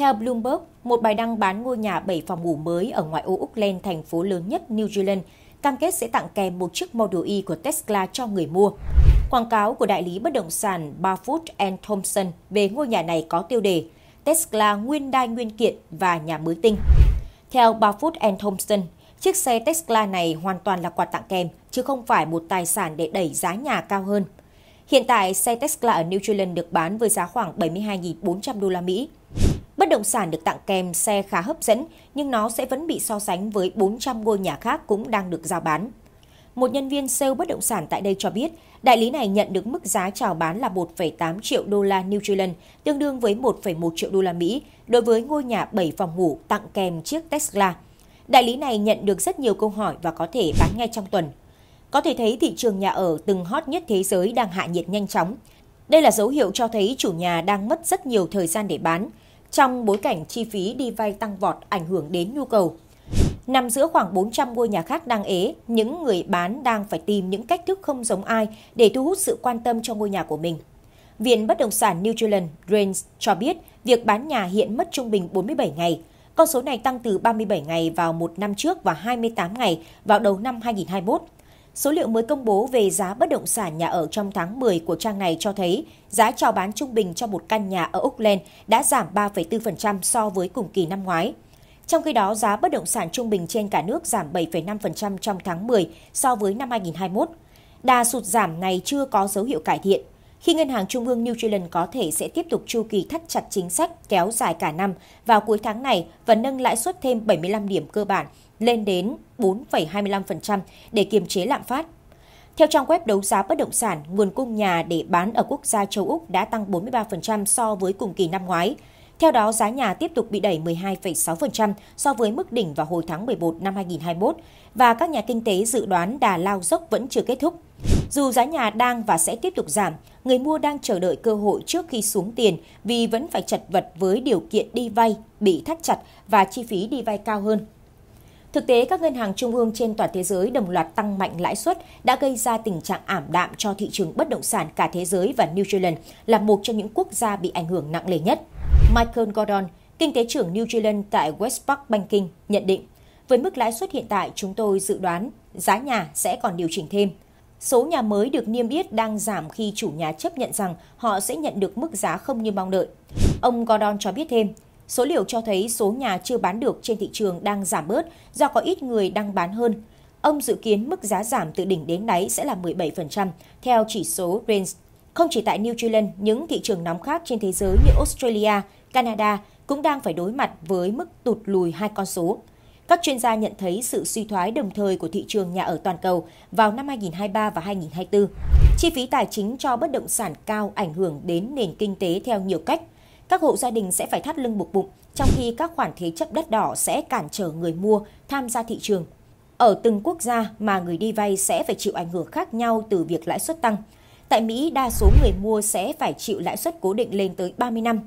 Theo Bloomberg, một bài đăng bán ngôi nhà 7 phòng ngủ mới ở ngoại ô Auckland, thành phố lớn nhất New Zealand, cam kết sẽ tặng kèm một chiếc Model Y của Tesla cho người mua. Quảng cáo của đại lý bất động sản Barfoot and Thompson về ngôi nhà này có tiêu đề Tesla nguyên đai nguyên kiện và nhà mới tinh. Theo Barfoot and Thompson, chiếc xe Tesla này hoàn toàn là quà tặng kèm, chứ không phải một tài sản để đẩy giá nhà cao hơn. Hiện tại, xe Tesla ở New Zealand được bán với giá khoảng 72.400 đô la Mỹ, Bất động sản được tặng kèm xe khá hấp dẫn, nhưng nó sẽ vẫn bị so sánh với 400 ngôi nhà khác cũng đang được giao bán. Một nhân viên sale bất động sản tại đây cho biết, đại lý này nhận được mức giá chào bán là 1,8 triệu đô la New Zealand, tương đương với 1,1 triệu đô la Mỹ đối với ngôi nhà 7 phòng ngủ tặng kèm chiếc Tesla. Đại lý này nhận được rất nhiều câu hỏi và có thể bán ngay trong tuần. Có thể thấy thị trường nhà ở từng hot nhất thế giới đang hạ nhiệt nhanh chóng. Đây là dấu hiệu cho thấy chủ nhà đang mất rất nhiều thời gian để bán trong bối cảnh chi phí đi vay tăng vọt ảnh hưởng đến nhu cầu. Nằm giữa khoảng 400 ngôi nhà khác đang ế, những người bán đang phải tìm những cách thức không giống ai để thu hút sự quan tâm cho ngôi nhà của mình. Viện Bất động sản New Zealand Range cho biết việc bán nhà hiện mất trung bình 47 ngày. Con số này tăng từ 37 ngày vào một năm trước và 28 ngày vào đầu năm 2021. Số liệu mới công bố về giá bất động sản nhà ở trong tháng 10 của trang này cho thấy giá chào bán trung bình cho một căn nhà ở Auckland đã giảm 3,4% so với cùng kỳ năm ngoái. Trong khi đó, giá bất động sản trung bình trên cả nước giảm 7,5% trong tháng 10 so với năm 2021. Đà sụt giảm này chưa có dấu hiệu cải thiện khi Ngân hàng Trung ương New Zealand có thể sẽ tiếp tục chu kỳ thắt chặt chính sách kéo dài cả năm vào cuối tháng này và nâng lãi suất thêm 75 điểm cơ bản lên đến 4,25% để kiềm chế lạm phát. Theo trang web đấu giá bất động sản, nguồn cung nhà để bán ở quốc gia châu Úc đã tăng 43% so với cùng kỳ năm ngoái. Theo đó, giá nhà tiếp tục bị đẩy 12,6% so với mức đỉnh vào hồi tháng 11 năm 2021 và các nhà kinh tế dự đoán đà lao dốc vẫn chưa kết thúc. Dù giá nhà đang và sẽ tiếp tục giảm, người mua đang chờ đợi cơ hội trước khi xuống tiền vì vẫn phải chật vật với điều kiện đi vay bị thắt chặt và chi phí đi vay cao hơn. Thực tế, các ngân hàng trung ương trên toàn thế giới đồng loạt tăng mạnh lãi suất đã gây ra tình trạng ảm đạm cho thị trường bất động sản cả thế giới và New Zealand là một trong những quốc gia bị ảnh hưởng nặng nề nhất. Michael Gordon, kinh tế trưởng New Zealand tại Westpac Banking, nhận định, với mức lãi suất hiện tại chúng tôi dự đoán giá nhà sẽ còn điều chỉnh thêm – Số nhà mới được niêm yết đang giảm khi chủ nhà chấp nhận rằng họ sẽ nhận được mức giá không như mong đợi. Ông Gordon cho biết thêm, số liệu cho thấy số nhà chưa bán được trên thị trường đang giảm bớt do có ít người đang bán hơn. Ông dự kiến mức giá giảm từ đỉnh đến đáy sẽ là 17%, theo chỉ số Range. Không chỉ tại New Zealand, những thị trường nóng khác trên thế giới như Australia, Canada cũng đang phải đối mặt với mức tụt lùi hai con số. Các chuyên gia nhận thấy sự suy thoái đồng thời của thị trường nhà ở toàn cầu vào năm 2023 và 2024. Chi phí tài chính cho bất động sản cao ảnh hưởng đến nền kinh tế theo nhiều cách. Các hộ gia đình sẽ phải thắt lưng buộc bụng, trong khi các khoản thế chấp đất đỏ sẽ cản trở người mua tham gia thị trường. Ở từng quốc gia mà người đi vay sẽ phải chịu ảnh hưởng khác nhau từ việc lãi suất tăng. Tại Mỹ, đa số người mua sẽ phải chịu lãi suất cố định lên tới 30 năm.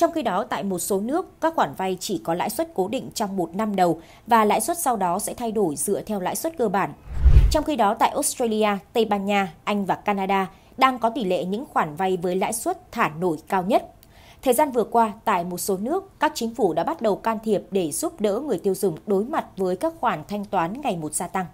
Trong khi đó, tại một số nước, các khoản vay chỉ có lãi suất cố định trong một năm đầu và lãi suất sau đó sẽ thay đổi dựa theo lãi suất cơ bản. Trong khi đó, tại Australia, Tây Ban Nha, Anh và Canada đang có tỷ lệ những khoản vay với lãi suất thả nổi cao nhất. Thời gian vừa qua, tại một số nước, các chính phủ đã bắt đầu can thiệp để giúp đỡ người tiêu dùng đối mặt với các khoản thanh toán ngày một gia tăng.